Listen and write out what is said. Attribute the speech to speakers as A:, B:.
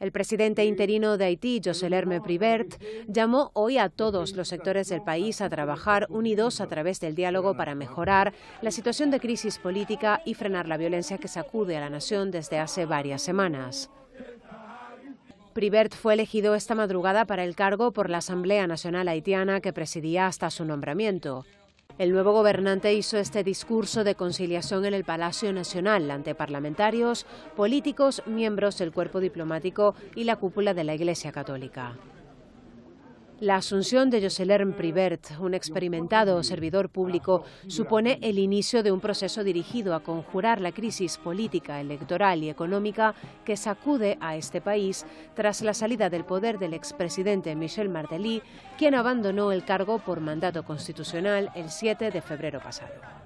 A: El presidente interino de Haití, José Lerme Privert, llamó hoy a todos los sectores del país a trabajar unidos a través del diálogo para mejorar la situación de crisis política y frenar la violencia que sacude a la nación desde hace varias semanas. Privert fue elegido esta madrugada para el cargo por la Asamblea Nacional Haitiana que presidía hasta su nombramiento. El nuevo gobernante hizo este discurso de conciliación en el Palacio Nacional ante parlamentarios, políticos, miembros del cuerpo diplomático y la cúpula de la Iglesia Católica. La asunción de Jocelyn Privert, un experimentado servidor público, supone el inicio de un proceso dirigido a conjurar la crisis política, electoral y económica que sacude a este país tras la salida del poder del expresidente Michel Martelly, quien abandonó el cargo por mandato constitucional el 7 de febrero pasado.